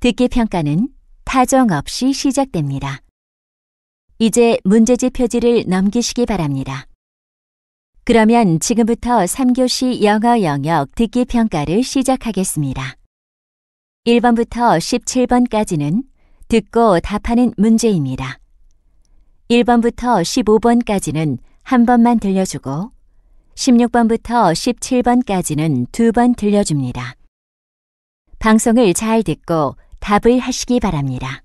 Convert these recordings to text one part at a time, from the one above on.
듣기 평가는 타정 없이 시작됩니다. 이제 문제집 표지를 넘기시기 바랍니다. 그러면 지금부터 3교시 영어 영역 듣기 평가를 시작하겠습니다. 1번부터 17번까지는 듣고 답하는 문제입니다. 1번부터 15번까지는 한 번만 들려주고 16번부터 17번까지는 두 번 들려줍니다. 방송을 잘 듣고 답을 하시기 바랍니다.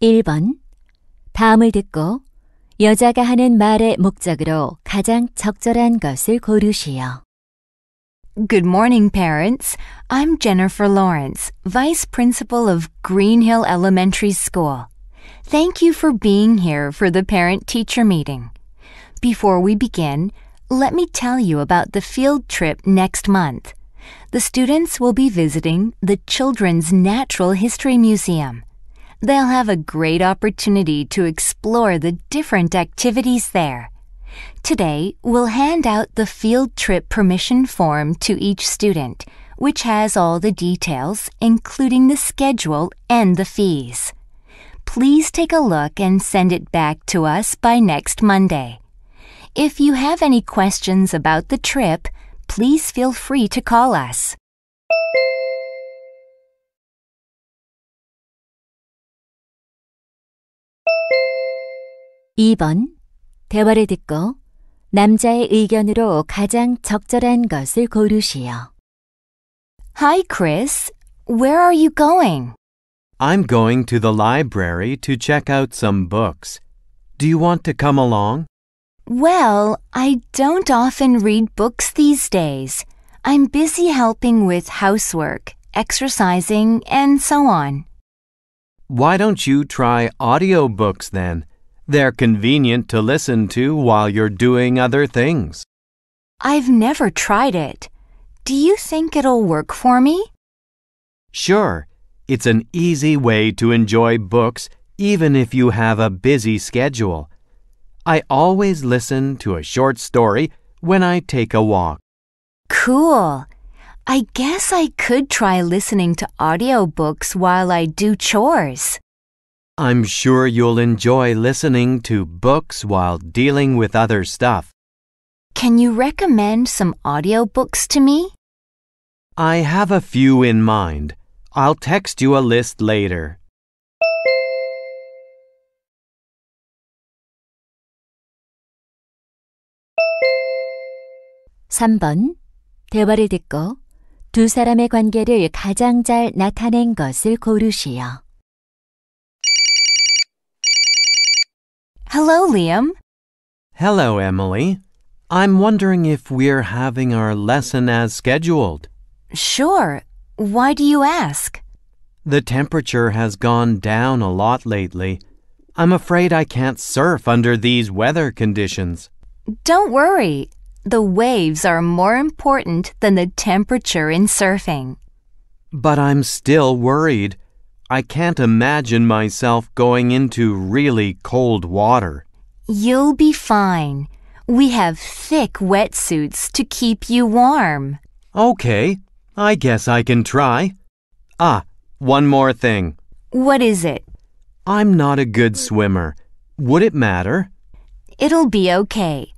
1번 다음을 듣고 여자가 하는 말의 목적으로 가장 적절한 것을 고르시오. Good morning, parents. I'm Jennifer Lawrence, Vice Principal of Greenhill Elementary School. Thank you for being here for the parent teacher meeting. Before we begin, let me tell you about the field trip next month the students will be visiting the Children's Natural History Museum. They'll have a great opportunity to explore the different activities there. Today, we'll hand out the field trip permission form to each student, which has all the details, including the schedule and the fees. Please take a look and send it back to us by next Monday. If you have any questions about the trip, please feel free to call us. (2번) 대화를 듣고 남자의 의견으로 가장 적절한 것을 고르시오. Hi, Chris. Where are you going? I'm going to the library to check out some books. Do you want to come along? Well, I don't often read books these days. I'm busy helping with housework, exercising, and so on. Why don't you try audiobooks then? They're convenient to listen to while you're doing other things. I've never tried it. Do you think it'll work for me? Sure. It's an easy way to enjoy books even if you have a busy schedule. I always listen to a short story when I take a walk. Cool. I guess I could try listening to audiobooks while I do chores. I'm sure you'll enjoy listening to books while dealing with other stuff. Can you recommend some audiobooks to me? I have a few in mind. I'll text you a list later. 3번 대화를 듣고 두 사람의 관계를 가장 잘 나타낸 것을 고르시오. Hello, Liam. Hello, Emily. I'm wondering if we're having our lesson as scheduled. Sure. Why do you ask? The temperature has gone down a lot lately. I'm afraid I can't surf under these weather conditions. Don't worry the waves are more important than the temperature in surfing. But I'm still worried. I can't imagine myself going into really cold water. You'll be fine. We have thick wetsuits to keep you warm. Okay, I guess I can try. Ah, one more thing. What is it? I'm not a good swimmer. Would it matter? It'll be okay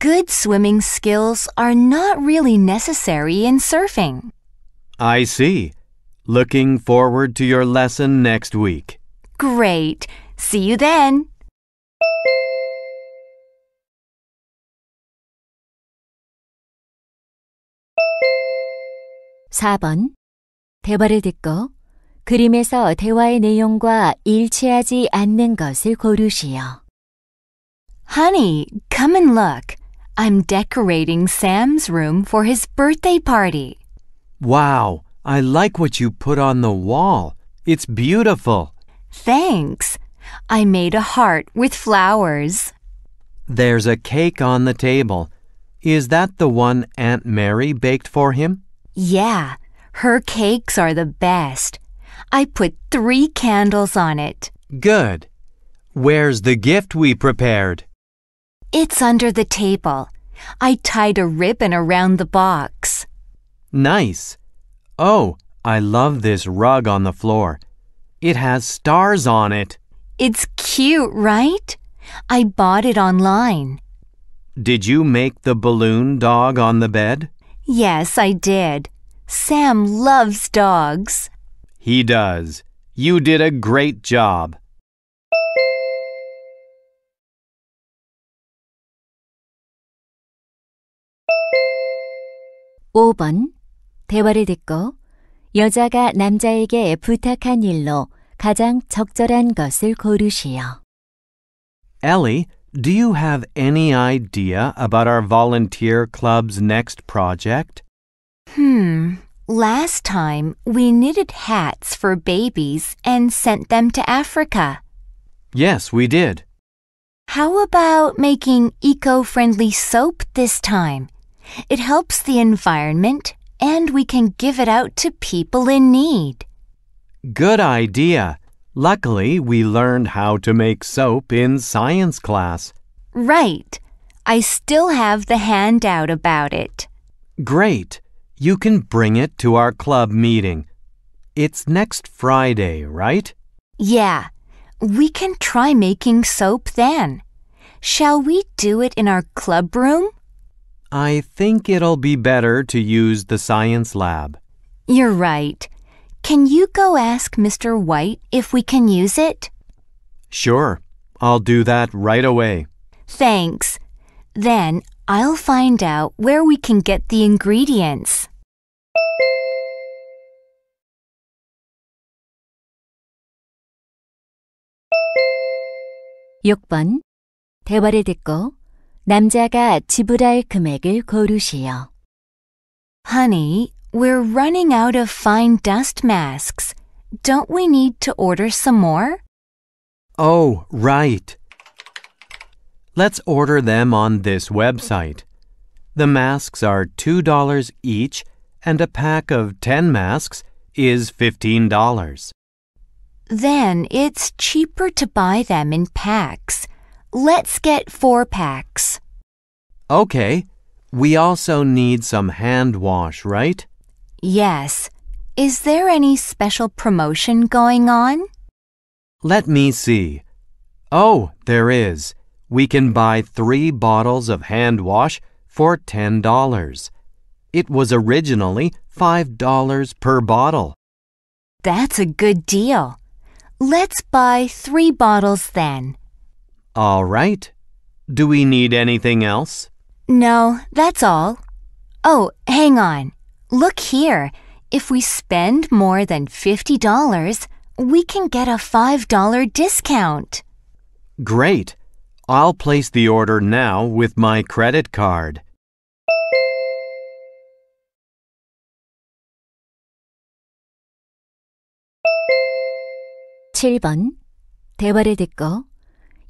good swimming skills are not really necessary in surfing. I see. Looking forward to your lesson next week. Great. See you then. (4번) 대화를 듣고 그림에서 대화의 내용과 일치하지 않는 것을 고르시오. Honey, come and look. I'm decorating Sam's room for his birthday party. Wow, I like what you put on the wall. It's beautiful. Thanks. I made a heart with flowers. There's a cake on the table. Is that the one Aunt Mary baked for him? Yeah, her cakes are the best. I put three candles on it. Good. Where's the gift we prepared? It's under the table. I tied a ribbon around the box. Nice. Oh, I love this rug on the floor. It has stars on it. It's cute, right? I bought it online. Did you make the balloon dog on the bed? Yes, I did. Sam loves dogs. He does. You did a great job. 5번 대화를 듣고 여자가 남자에게 부탁한 일로 가장 적절한 것을 고르시오. Ellie, do you have any idea about our volunteer club's next project? Hmm. Last time we knitted hats for babies and sent them to Africa. Yes, we did. How about making eco friendly soap this time? It helps the environment and we can give it out to people in need. Good idea. Luckily, we learned how to make soap in science class. Right. I still have the handout about it. Great. You can bring it to our club meeting. It's next Friday, right? Yeah. We can try making soap then. Shall we do it in our club room? I think it'll be better to use the science lab. You're right. Can you go ask Mr. White if we can use it? Sure. I'll do that right away. Thanks. Then I'll find out where we can get the ingredients. (6번) 대화를 듣고 남자가 지불할 금액을 고르시오. Honey, we're running out of fine dust masks. Don't we need to order some more? Oh, right. Let's order them on this website. The masks are $2 each, and a pack of 10 masks is $15. Then it's cheaper to buy them in packs. Let's get four packs. Okay. We also need some hand wash, right? Yes. Is there any special promotion going on? Let me see. Oh, there is. We can buy three bottles of hand wash for $10. It was originally $5 per bottle. That's a good deal. Let's buy three bottles then. All right. Do we need anything else? No, that's all. Oh, hang on. Look here. If we spend more than $50, we can get a $5 discount. Great. I'll place the order now with my credit card. (7번) 대화를 듣고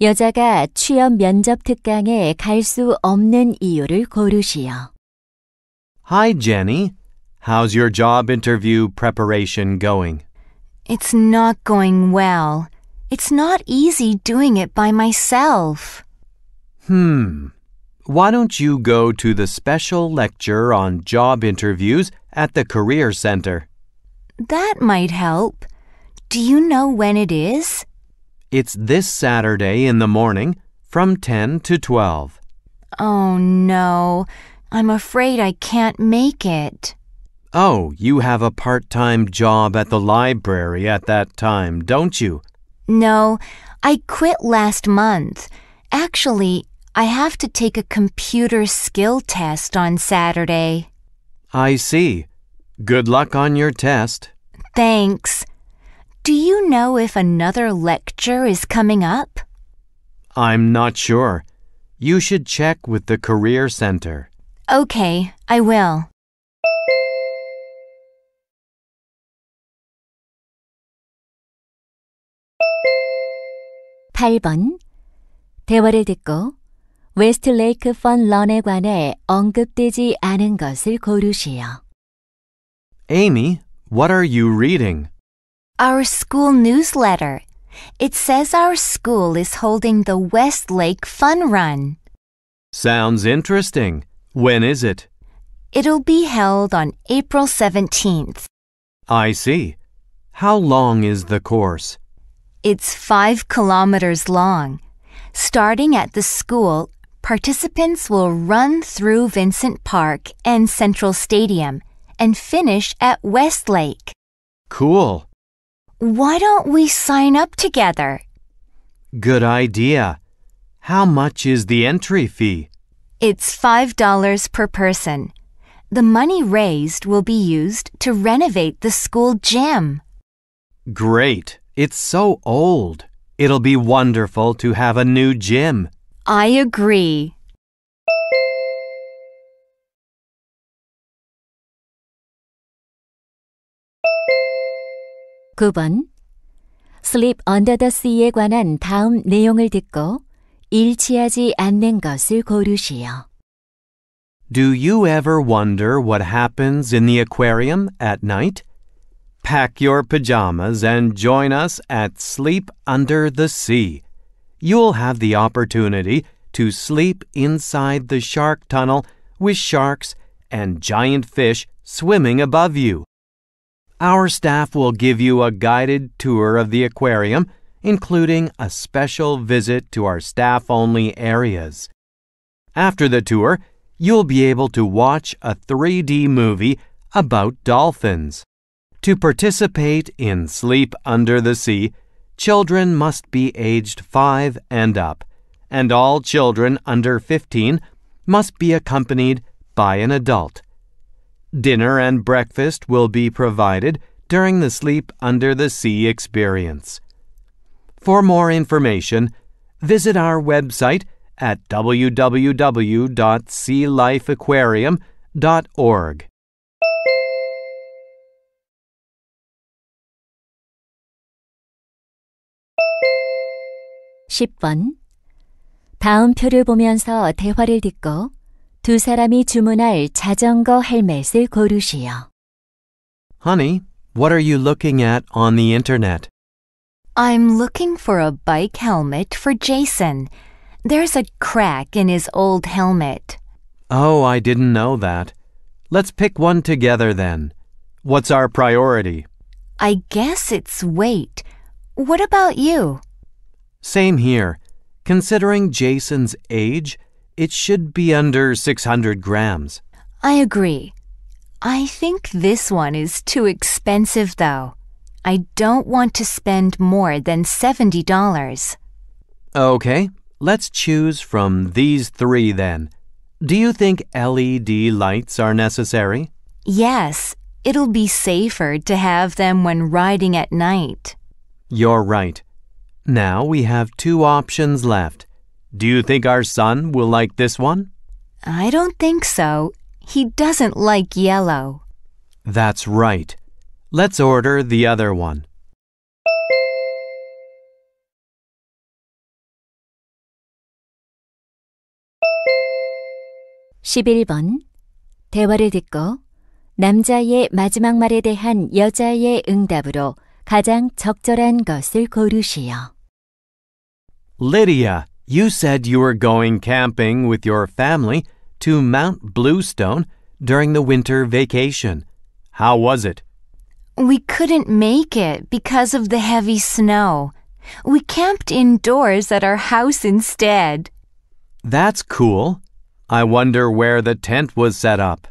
여자가 취업 면접 특강에 갈 수 없는 이유를 고르시오. Hi, Jenny. How's your job interview preparation going? It's not going well. It's not easy doing it by myself. Hmm. Why don't you go to the special lecture on job interviews at the Career Center? That might help. Do you know when it is? It's this Saturday in the morning from 10 to 12. Oh, no. I'm afraid I can't make it. Oh, you have a part time job at the library at that time, don't you? No, I quit last month. Actually, I have to take a computer skill test on Saturday. I see. Good luck on your test. Thanks. Do you know if another lecture is coming up? I'm not sure. You should check with the Career Center. Okay, I will. (8번) 대화를 듣고 웨스트레이크 펀 런에 관해 언급되지 않은 것을 고르시오. Amy, what are you reading? our school newsletter. It says our school is holding the Westlake Fun Run. Sounds interesting. When is it? It'll be held on April 17th. I see. How long is the course? It's five kilometers long. Starting at the school, participants will run through Vincent Park and Central Stadium and finish at Westlake. Cool. Why don't we sign up together? Good idea. How much is the entry fee? It's $5 per person. The money raised will be used to renovate the school gym. Great. It's so old. It'll be wonderful to have a new gym. I agree. 9번 Sleep Under the Sea에 관한 다음 내용을 듣고 일치하지 않는 것을 고르시오. Do you ever wonder what happens in the aquarium at night? Pack your pajamas and join us at Sleep Under the Sea. You'll have the opportunity to sleep inside the shark tunnel with sharks and giant fish swimming above you our staff will give you a guided tour of the aquarium, including a special visit to our staff-only areas. After the tour, you'll be able to watch a 3D movie about dolphins. To participate in Sleep Under the Sea, children must be aged 5 and up, and all children under 15 must be accompanied by an adult. Dinner and breakfast will be provided during the Sleep Under the Sea experience. For more information, visit our website at www.sealifeaquarium.org. (10번) 다음 표를 보면서 대화를 듣고 두 사람이 주문할 자전거 헬멧을 고르시오. Honey, what are you looking at on the internet? I'm looking for a bike helmet for Jason. There's a crack in his old helmet. Oh, I didn't know that. Let's pick one together then. What's our priority? I guess it's weight. What about you? Same here. Considering Jason's age, it should be under 600 grams. I agree. I think this one is too expensive, though. I don't want to spend more than $70. Okay, let's choose from these three then. Do you think LED lights are necessary? Yes, it'll be safer to have them when riding at night. You're right. Now we have two options left. Do you think our son will like this one? I don't think so. He doesn't like yellow. That's right. Let's order the other one. 대화를 듣고 남자의 마지막 말에 대한 여자의 응답으로 가장 적절한 것을 고르시오. Lydia, you said you were going camping with your family to Mount Bluestone during the winter vacation. How was it? We couldn't make it because of the heavy snow. We camped indoors at our house instead. That's cool. I wonder where the tent was set up.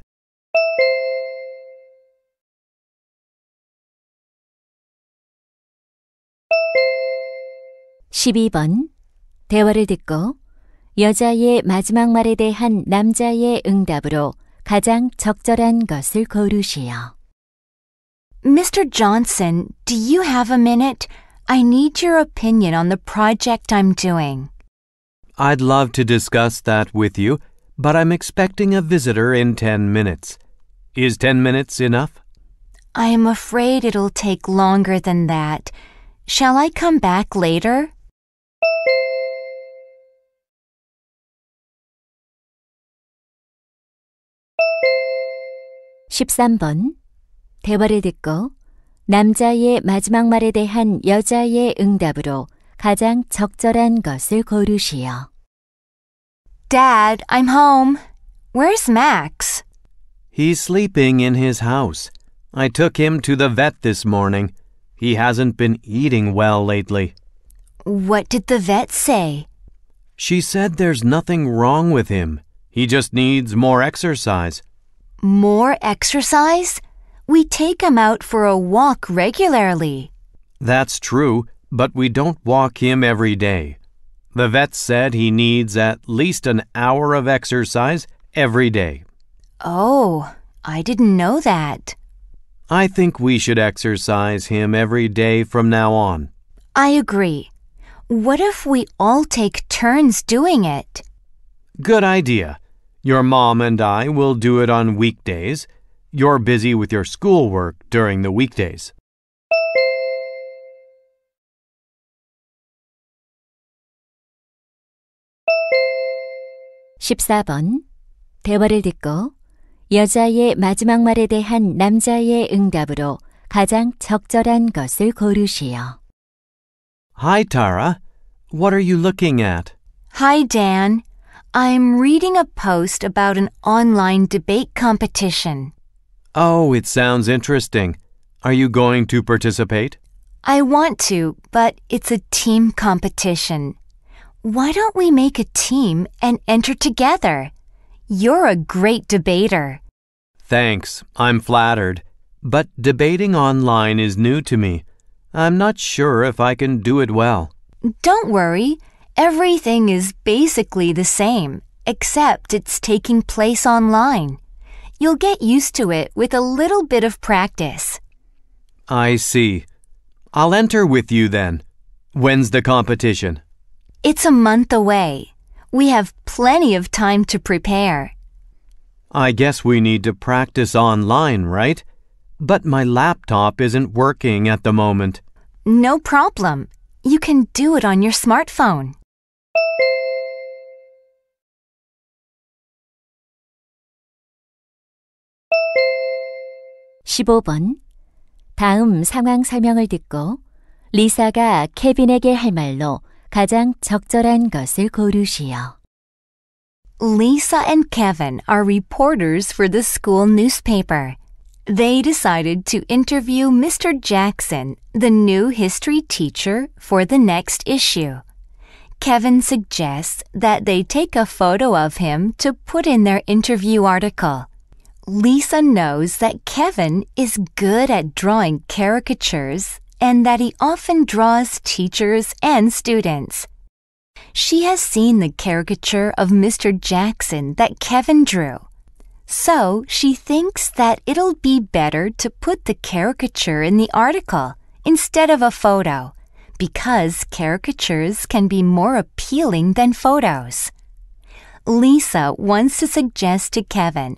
대화를 듣고 여자의 마지막 말에 대한 남자의 응답으로 가장 적절한 것을 고르시오. Mr. Johnson, do you have a minute? I need your opinion on the project I'm doing. I'd love to discuss that with you, but I'm expecting a visitor in 10 minutes. Is 10 minutes enough? I am afraid it'll take longer than that. Shall I come back later? 13번 대화를 듣고 남자의 마지막 말에 대한 여자의 응답으로 가장 적절한 것을 고르시오. Dad, I'm home. Where's Max? He's sleeping in his house. I took him to the vet this morning. He hasn't been eating well lately. What did the vet say? She said there's nothing wrong with him. He just needs more exercise more exercise? We take him out for a walk regularly. That's true, but we don't walk him every day. The vet said he needs at least an hour of exercise every day. Oh, I didn't know that. I think we should exercise him every day from now on. I agree. What if we all take turns doing it? Good idea. Your mom and I will do it on weekdays. You're busy with your schoolwork during the weekdays. (14번) 대화를 듣고 여자의 마지막 말에 대한 남자의 응답으로 가장 적절한 것을 고르시오. Hi, Tara. What are you looking at? Hi, Dan. I'm reading a post about an online debate competition. Oh, it sounds interesting. Are you going to participate? I want to, but it's a team competition. Why don't we make a team and enter together? You're a great debater. Thanks, I'm flattered. But debating online is new to me. I'm not sure if I can do it well. Don't worry. Everything is basically the same, except it's taking place online. You'll get used to it with a little bit of practice. I see. I'll enter with you then. When's the competition? It's a month away. We have plenty of time to prepare. I guess we need to practice online, right? But my laptop isn't working at the moment. No problem. You can do it on your smartphone. 15번 다음 상황 설명을 듣고 리사가 케빈에게 할 말로 가장 적절한 것을 고르시오. Lisa and Kevin are reporters for the school newspaper. They decided to interview Mr. Jackson, the new history teacher, for the next issue. Kevin suggests that they take a photo of him to put in their interview article. Lisa knows that Kevin is good at drawing caricatures and that he often draws teachers and students. She has seen the caricature of Mr. Jackson that Kevin drew. So she thinks that it'll be better to put the caricature in the article instead of a photo because caricatures can be more appealing than photos. Lisa wants to suggest to Kevin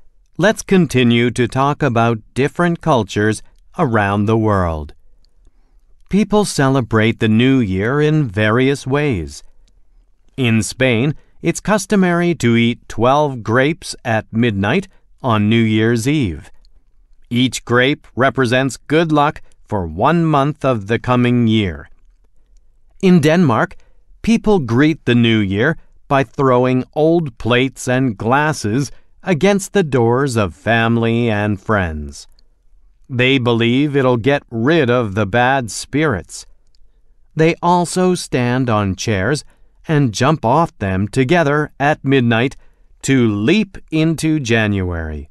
Let's continue to talk about different cultures around the world. People celebrate the New Year in various ways. In Spain, it's customary to eat 12 grapes at midnight on New Year's Eve. Each grape represents good luck for one month of the coming year. In Denmark, people greet the new year by throwing old plates and glasses against the doors of family and friends. They believe it'll get rid of the bad spirits. They also stand on chairs and jump off them together at midnight to leap into January.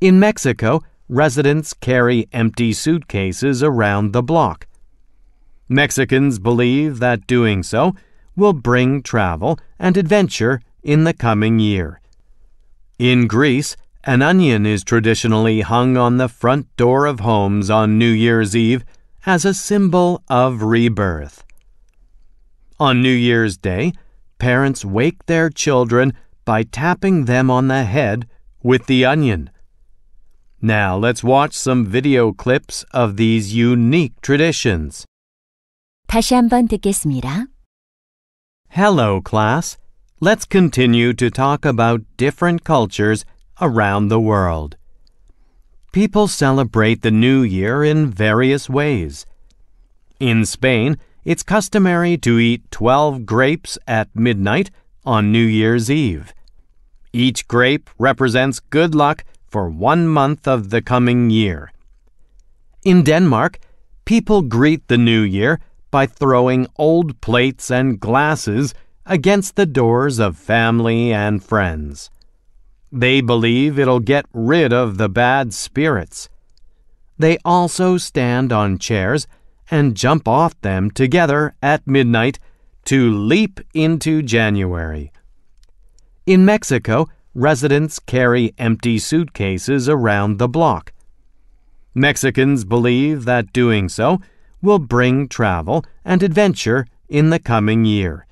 In Mexico, residents carry empty suitcases around the block. Mexicans believe that doing so will bring travel and adventure in the coming year. In Greece, an onion is traditionally hung on the front door of homes on New Year's Eve as a symbol of rebirth. On New Year's Day, parents wake their children by tapping them on the head with the onion. Now let's watch some video clips of these unique traditions. 다시 한번 듣겠습니다. Hello, class let's continue to talk about different cultures around the world. People celebrate the New Year in various ways. In Spain, it's customary to eat 12 grapes at midnight on New Year's Eve. Each grape represents good luck for one month of the coming year. In Denmark, people greet the new year by throwing old plates and glasses against the doors of family and friends. They believe it'll get rid of the bad spirits. They also stand on chairs and jump off them together at midnight to leap into January. In Mexico, residents carry empty suitcases around the block. Mexicans believe that doing so will bring travel and adventure in the coming year.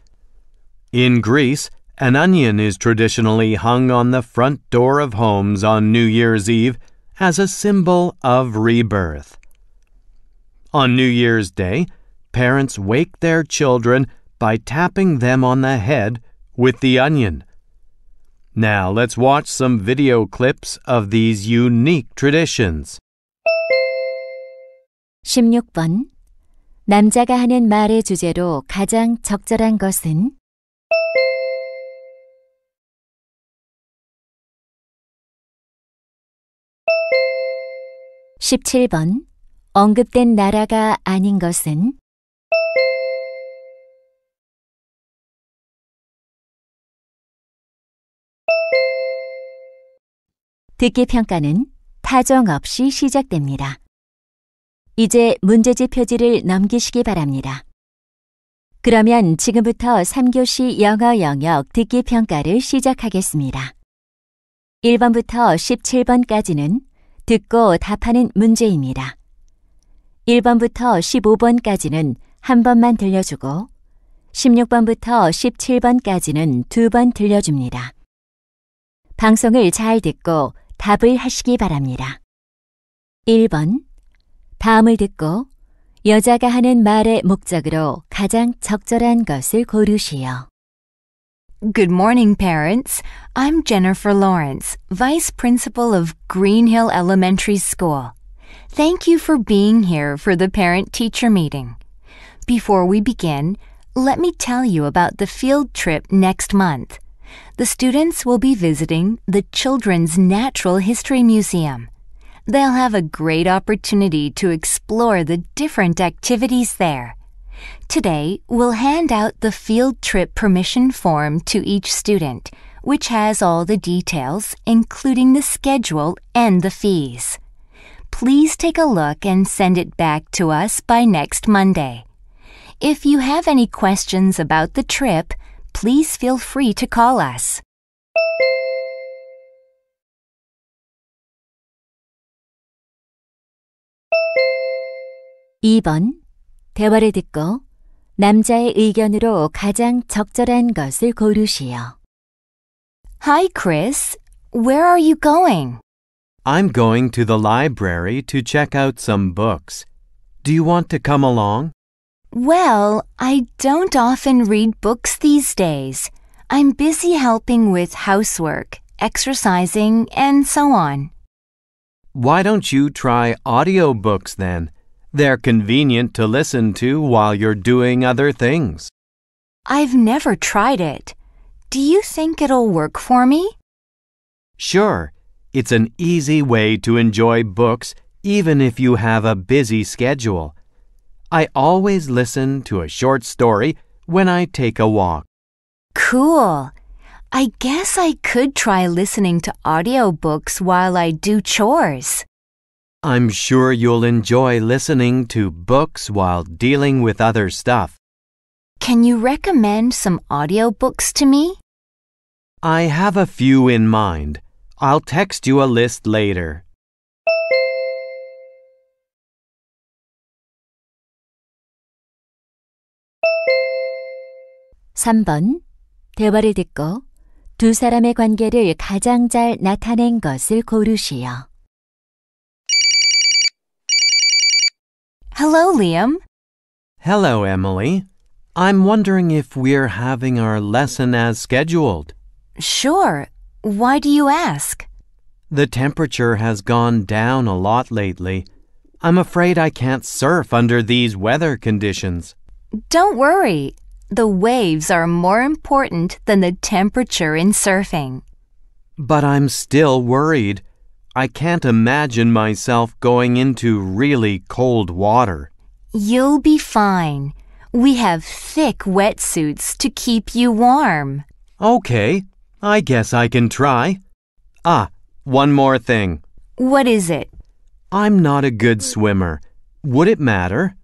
In Greece, an onion is traditionally hung on the front door of homes on New Year's Eve as a symbol of rebirth. On New Year's Day, parents wake their children by tapping them on the head with the onion. Now let's watch some video clips of these unique traditions. 16번 남자가 하는 말의 주제로 가장 적절한 것은 17번 언급된 나라가 아닌 것은 듣기 평가는 타정 없이 시작됩니다. 이제 문제집 표지를 넘기시기 바랍니다. 그러면 지금부터 3교시 영어 영역 듣기 평가를 시작하겠습니다. 1번부터 17번까지는 듣고 답하는 문제입니다. 1번부터 15번까지는 한 번만 들려주고 16번부터 17번까지는 두 번 들려줍니다. 방송을 잘 듣고 답을 하시기 바랍니다. 1번 다음을 듣고 여자가 하는 말의 목적으로 가장 적절한 것을 고르시오. Good morning, parents. I'm Jennifer Lawrence, Vice Principal of Greenhill Elementary School. Thank you for being here for the parent teacher meeting. Before we begin, let me tell you about the field trip next month. The students will be visiting the Children's Natural History Museum. They'll have a great opportunity to explore the different activities there. Today, we'll hand out the field trip permission form to each student, which has all the details, including the schedule and the fees. Please take a look and send it back to us by next Monday. If you have any questions about the trip, please feel free to call us. (2번) 대화를 듣고 남자의 의견으로 가장 적절한 것을 고르시오. Hi, Chris. Where are you going? I'm going to the library to check out some books. Do you want to come along? Well, I don't often read books these days. I'm busy helping with housework, exercising, and so on. Why don't you try audiobooks then? They're convenient to listen to while you're doing other things. I've never tried it. Do you think it'll work for me? Sure. It's an easy way to enjoy books even if you have a busy schedule. I always listen to a short story when I take a walk. Cool. I guess I could try listening to audiobooks while I do chores. I'm sure you'll enjoy listening to books while dealing with other stuff. Can you recommend some audiobooks to me? I have a few in mind. I'll text you a list later. (3번) 대화를 듣고 두 사람의 관계를 가장 잘 나타낸 것을 고르시오. Hello, Liam. Hello, Emily. I'm wondering if we're having our lesson as scheduled. Sure. Why do you ask? The temperature has gone down a lot lately. I'm afraid I can't surf under these weather conditions. Don't worry. The waves are more important than the temperature in surfing. But I'm still worried. I can't imagine myself going into really cold water. You'll be fine. We have thick wetsuits to keep you warm. Okay, I guess I can try. Ah, one more thing. What is it? I'm not a good swimmer. Would it matter?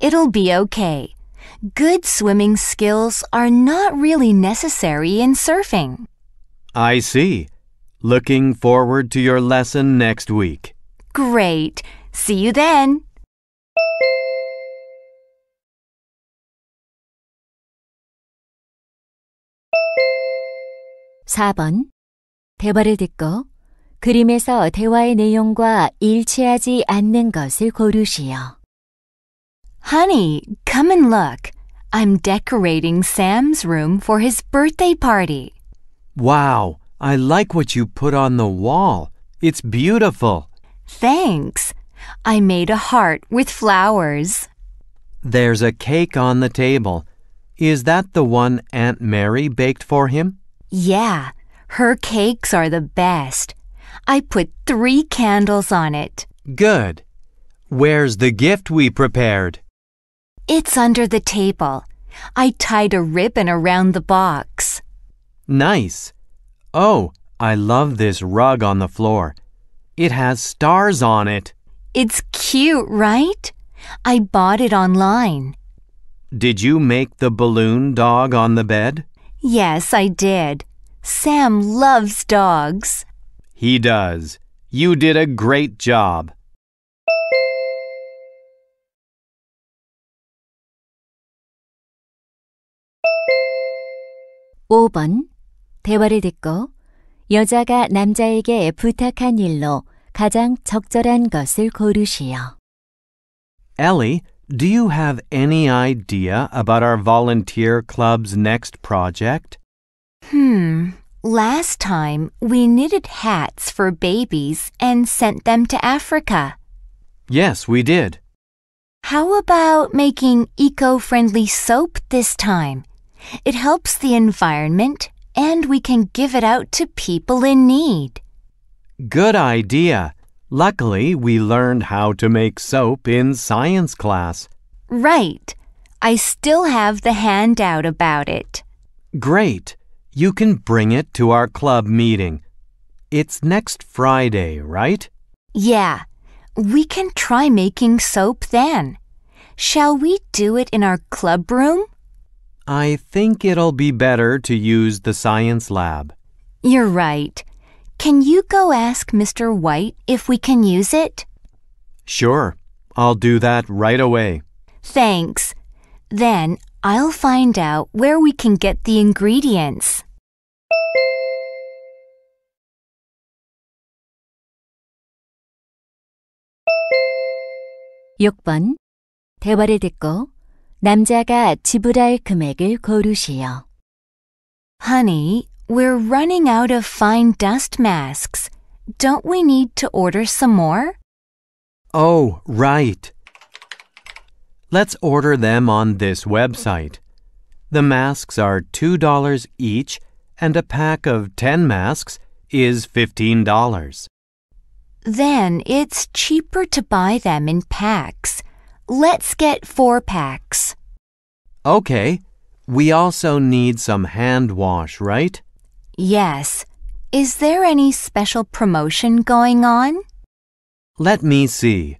It'll be okay. Good swimming skills are not really necessary in surfing. I see. Looking forward to your lesson next week. Great. See you then. (4번) 대화를 듣고 그림에서 대화의 내용과 일치하지 않는 것을 고르시오. Honey, come and look. I'm decorating Sam's room for his birthday party. Wow, I like what you put on the wall. It's beautiful. Thanks. I made a heart with flowers. There's a cake on the table. Is that the one Aunt Mary baked for him? Yeah, her cakes are the best. I put three candles on it. Good. Where's the gift we prepared? It's under the table. I tied a ribbon around the box. Nice. Oh, I love this rug on the floor. It has stars on it. It's cute, right? I bought it online. Did you make the balloon dog on the bed? Yes, I did. Sam loves dogs. He does. You did a great job. (5번) 대화를 듣고 여자가 남자에게 부탁한 일로 가장 적절한 것을 고르시오. Ellie, do you have any idea about our volunteer club's next project? Hmm. Last time we knitted hats for babies and sent them to Africa. Yes, we did. How about making eco friendly soap this time? It helps the environment and we can give it out to people in need. Good idea. Luckily, we learned how to make soap in science class. Right. I still have the handout about it. Great. You can bring it to our club meeting. It's next Friday, right? Yeah. We can try making soap then. Shall we do it in our club room? I think it'll be better to use the science lab. You're right. Can you go ask Mr. White if we can use it? Sure. I'll do that right away. Thanks. Then I'll find out where we can get the ingredients. (6번) 대화를 듣고 남자가 지불할 금액을 고르시오. Honey, we're running out of fine dust masks. Don't we need to order some more? Oh, right. Let's order them on this website. The masks are $2 each, and a pack of 10 masks is $15. Then it's cheaper to buy them in packs. Let's get four packs. Okay. We also need some hand wash, right? Yes. Is there any special promotion going on? Let me see.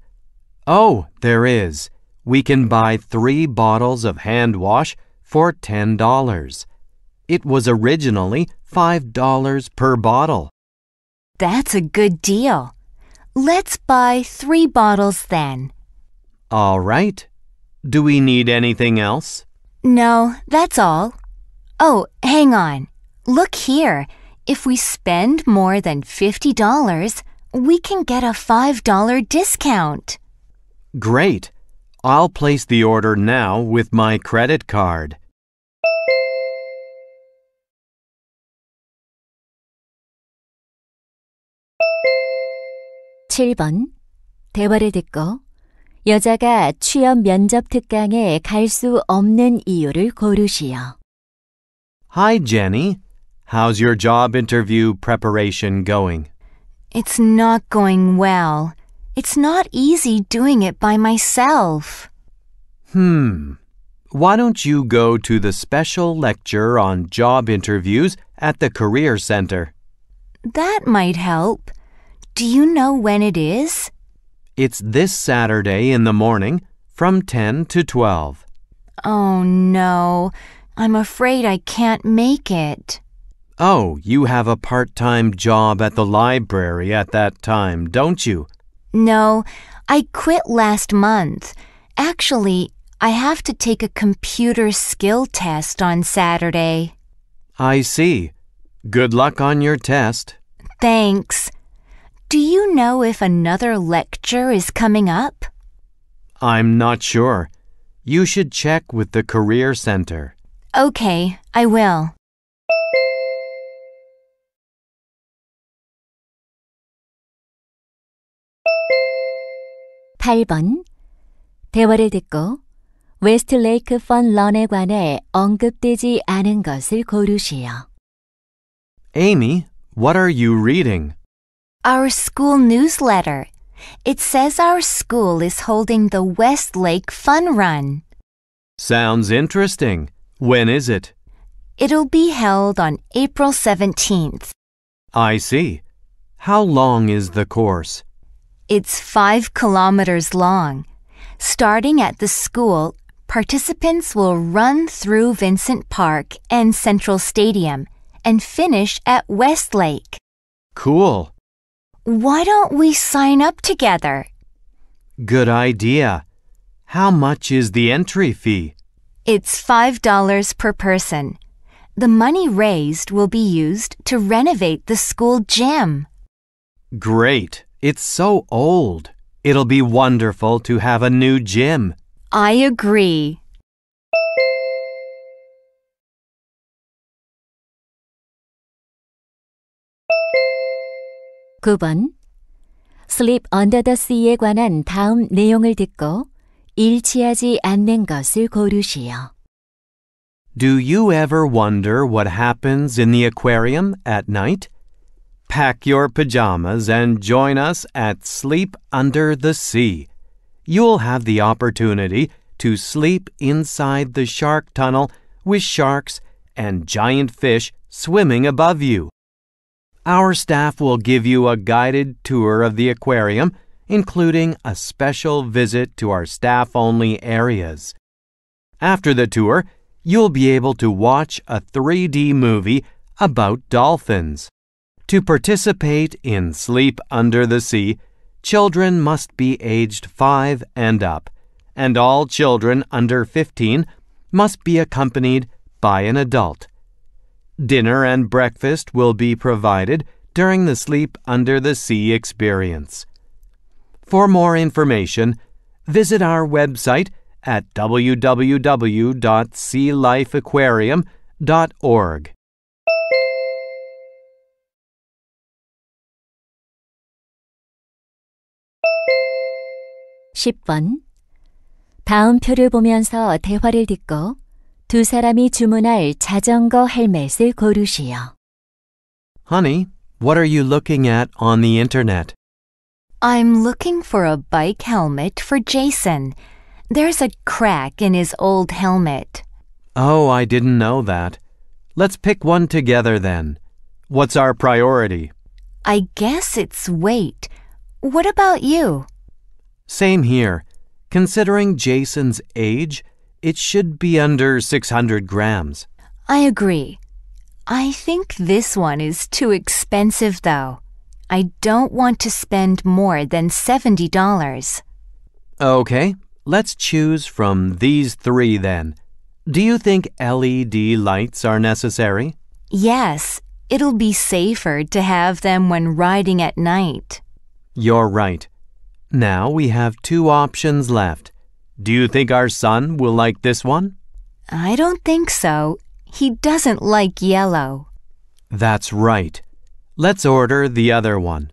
Oh, there is. We can buy three bottles of hand wash for $10. It was originally $5 per bottle. That's a good deal. Let's buy three bottles then. All right. Do we need anything else? No, that's all. Oh, hang on. Look here. If we spend more than $50, we can get a $5 discount. Great. I'll place the order now with my credit card. (7번) 대화를 듣고 여자가 취업 면접 특강에 갈 수 없는 이유를 고르시오. Hi, Jenny. How's your job interview preparation going? It's not going well. It's not easy doing it by myself. Hmm. Why don't you go to the special lecture on job interviews at the Career Center? That might help. Do you know when it is? It's this Saturday in the morning from 10 to 12. Oh, no. I'm afraid I can't make it. Oh, you have a part time job at the library at that time, don't you? No, I quit last month. Actually, I have to take a computer skill test on Saturday. I see. Good luck on your test. Thanks. Do you know if another lecture is coming up? I'm not sure. You should check with the Career Center. Okay, I will. 대화를 듣고 웨스트레이크 펀 관해 언급되지 않은 것을 고르시오. Amy, what are you reading? our school newsletter. It says our school is holding the Westlake Fun Run. Sounds interesting. When is it? It'll be held on April 17th. I see. How long is the course? It's five kilometers long. Starting at the school, participants will run through Vincent Park and Central Stadium and finish at Westlake. Cool. Why don't we sign up together? Good idea. How much is the entry fee? It's $5 per person. The money raised will be used to renovate the school gym. Great. It's so old. It'll be wonderful to have a new gym. I agree. 9번 Sleep Under the Sea에 관한 다음 내용을 듣고 일치하지 않는 것을 고르시오. Do you ever wonder what happens in the aquarium at night? Pack your pajamas and join us at Sleep Under the Sea. You'll have the opportunity to sleep inside the shark tunnel with sharks and giant fish swimming above you our staff will give you a guided tour of the aquarium, including a special visit to our staff-only areas. After the tour, you'll be able to watch a 3D movie about dolphins. To participate in Sleep Under the Sea, children must be aged 5 and up, and all children under 15 must be accompanied by an adult. Dinner and breakfast will be provided during the Sleep Under the Sea experience. For more information, visit our website at www.sealifeaquarium.org. (10번) 다음 표를 보면서 대화를 듣고 두 사람이 주문할 자전거 헬멧을 고르시오. Honey, what are you looking at on the internet? I'm looking for a bike helmet for Jason. There's a crack in his old helmet. Oh, I didn't know that. Let's pick one together then. What's our priority? I guess it's weight. What about you? Same here. Considering Jason's age, it should be under 600 grams. I agree. I think this one is too expensive, though. I don't want to spend more than $70. Okay, let's choose from these three then. Do you think LED lights are necessary? Yes, it'll be safer to have them when riding at night. You're right. Now we have two options left. Do you think our son will like this one? I don't think so. He doesn't like yellow. That's right. Let's order the other one.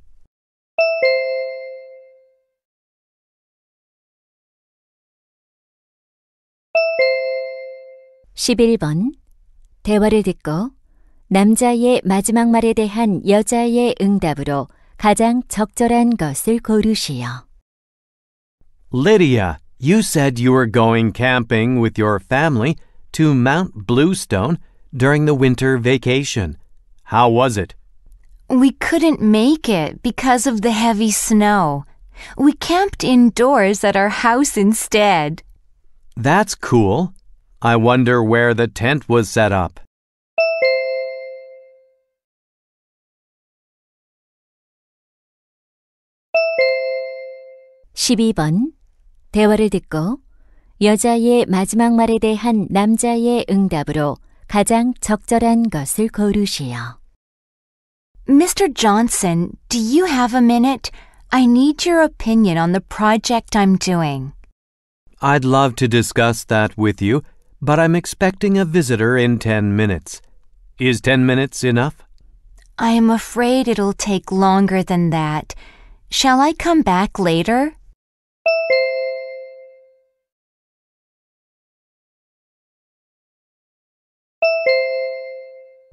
(11번) 대화를 듣고 남자의 마지막 말에 대한 여자의 응답으로 가장 적절한 것을 고르시오. Lydia, you said you were going camping with your family to Mount Bluestone during the winter vacation. How was it? We couldn't make it because of the heavy snow. We camped indoors at our house instead. That's cool. I wonder where the tent was set up. 대화를 듣고 여자의 마지막 말에 대한 남자의 응답으로 가장 적절한 것을 고르시오. Mr. Johnson, do you have a minute? I need your opinion on the project I'm doing. I'd love to discuss that with you, but I'm expecting a visitor in 10 minutes. Is 10 minutes enough? I am afraid it'll take longer than that. Shall I come back later?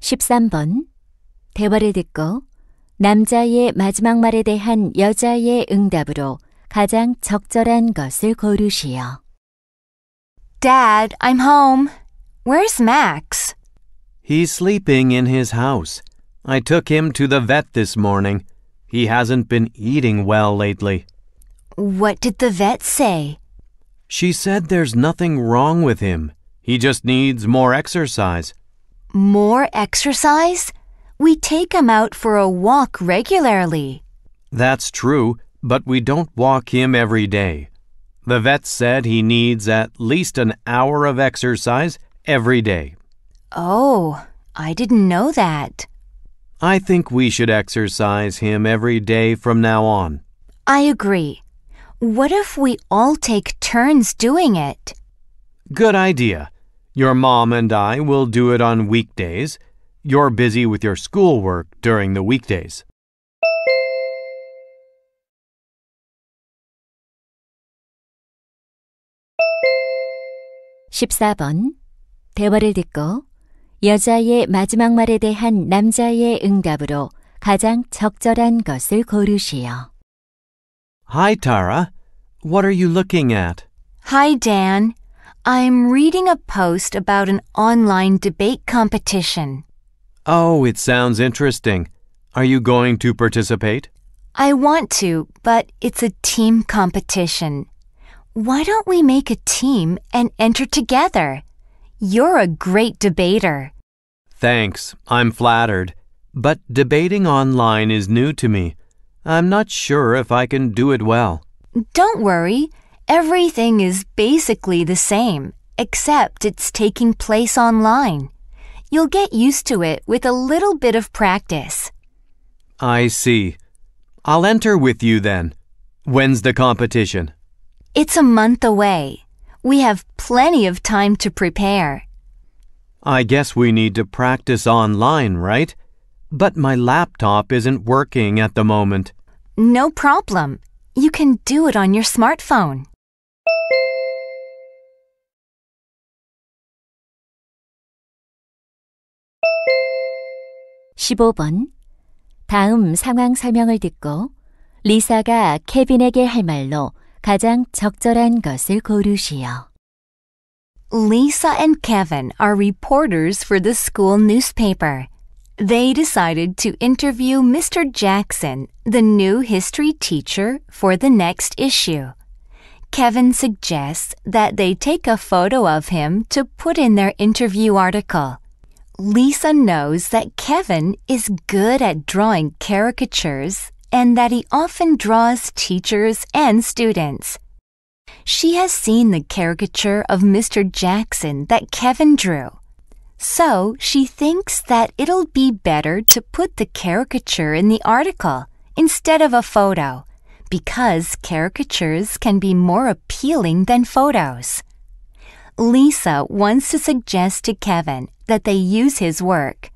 13번 대화를 듣고 남자의 마지막 말에 대한 여자의 응답으로 가장 적절한 것을 고르시오. Dad, I'm home. Where's Max? He's sleeping in his house. I took him to the vet this morning. He hasn't been eating well lately. What did the vet say? She said there's nothing wrong with him. He just needs more exercise more exercise? We take him out for a walk regularly. That's true, but we don't walk him every day. The vet said he needs at least an hour of exercise every day. Oh, I didn't know that. I think we should exercise him every day from now on. I agree. What if we all take turns doing it? Good idea. Your mom and I will do it on weekdays. You're busy with your schoolwork during the weekdays. (14번) 대화를 듣고 여자의 마지막 말에 대한 남자의 응답으로 가장 적절한 것을 고르시오. Hi, Tara. What are you looking at? Hi, Dan. I'm reading a post about an online debate competition. Oh, it sounds interesting. Are you going to participate? I want to, but it's a team competition. Why don't we make a team and enter together? You're a great debater. Thanks, I'm flattered. But debating online is new to me. I'm not sure if I can do it well. Don't worry. Everything is basically the same, except it's taking place online. You'll get used to it with a little bit of practice. I see. I'll enter with you then. When's the competition? It's a month away. We have plenty of time to prepare. I guess we need to practice online, right? But my laptop isn't working at the moment. No problem. You can do it on your smartphone. 15번 다음 상황 설명을 듣고 리사가 케빈에게 할 말로 가장 적절한 것을 고르시오. Lisa and Kevin are reporters for the school newspaper. They decided to interview Mr. Jackson, the new history teacher, for the next issue. Kevin suggests that they take a photo of him to put in their interview article. Lisa knows that Kevin is good at drawing caricatures and that he often draws teachers and students. She has seen the caricature of Mr. Jackson that Kevin drew. So she thinks that it'll be better to put the caricature in the article instead of a photo because caricatures can be more appealing than photos. Lisa wants to suggest to Kevin that they use his work.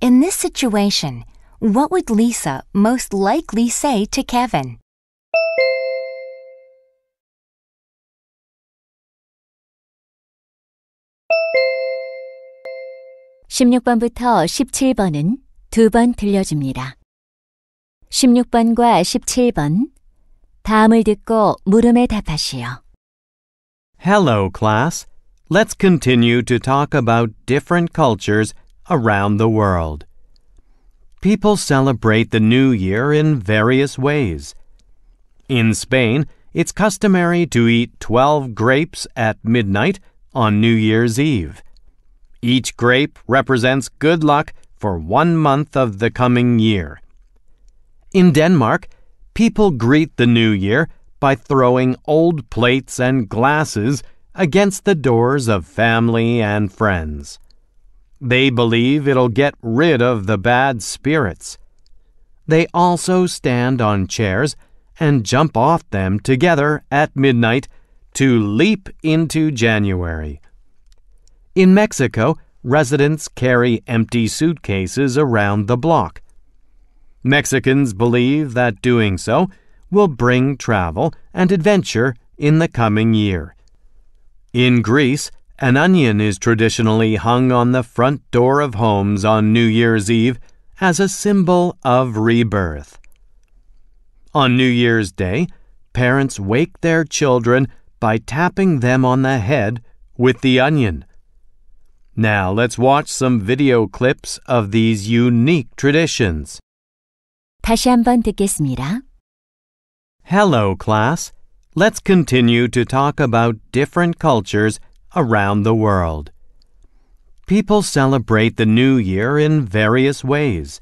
In this situation, what would Lisa most likely say to Kevin? (16번부터 17번은) 두 번 들려줍니다. 16번과 17번. 다음을 듣고 물음에 답하시오. Hello, class. Let's continue to talk about different cultures around the world. People celebrate the new year in various ways. In Spain, it's customary to eat 12 grapes at midnight on New Year's Eve. Each grape represents good luck for one month of the coming year. In Denmark, people greet the new year by throwing old plates and glasses against the doors of family and friends. They believe it'll get rid of the bad spirits. They also stand on chairs and jump off them together at midnight to leap into January. In Mexico, residents carry empty suitcases around the block. Mexicans believe that doing so will bring travel and adventure in the coming year. In Greece, an onion is traditionally hung on the front door of homes on New Year's Eve as a symbol of rebirth. On New Year's Day, parents wake their children by tapping them on the head with the onion. Now let's watch some video clips of these unique traditions. 다시 한번 듣겠습니다. Hello, class. Let's continue to talk about different cultures around the world. People celebrate the new year in various ways.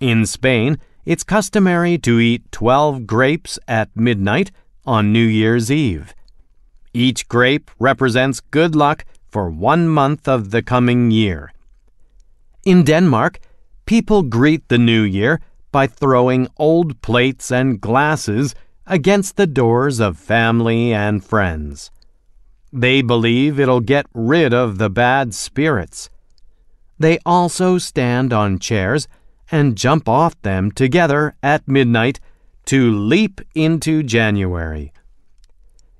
In Spain, it's customary to eat 12 grapes at midnight on New Year's Eve. Each grape represents good luck for one month of the coming year. In Denmark, people greet the new year by throwing old plates and glasses against the doors of family and friends. They believe it'll get rid of the bad spirits. They also stand on chairs and jump off them together at midnight to leap into January.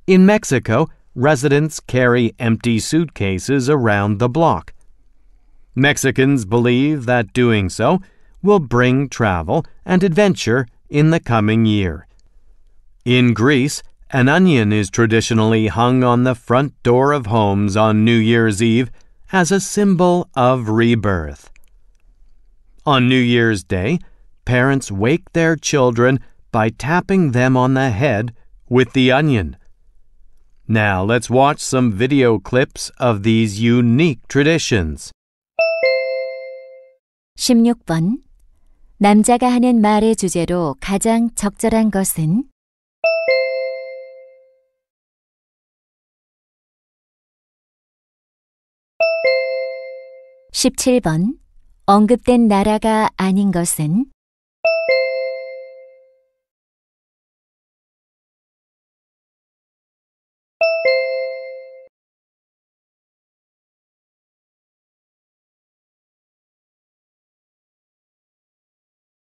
In Mexico, residents carry empty suitcases around the block. Mexicans believe that doing so will bring travel and adventure in the coming year. In Greece, an onion is traditionally hung on the front door of homes on New Year's Eve as a symbol of rebirth. On New Year's Day, parents wake their children by tapping them on the head with the onion. Now let's watch some video clips of these unique traditions. 16번 남자가 하는 말의 주제로 가장 적절한 것은 (17번) 언급된 나라가 아닌 것은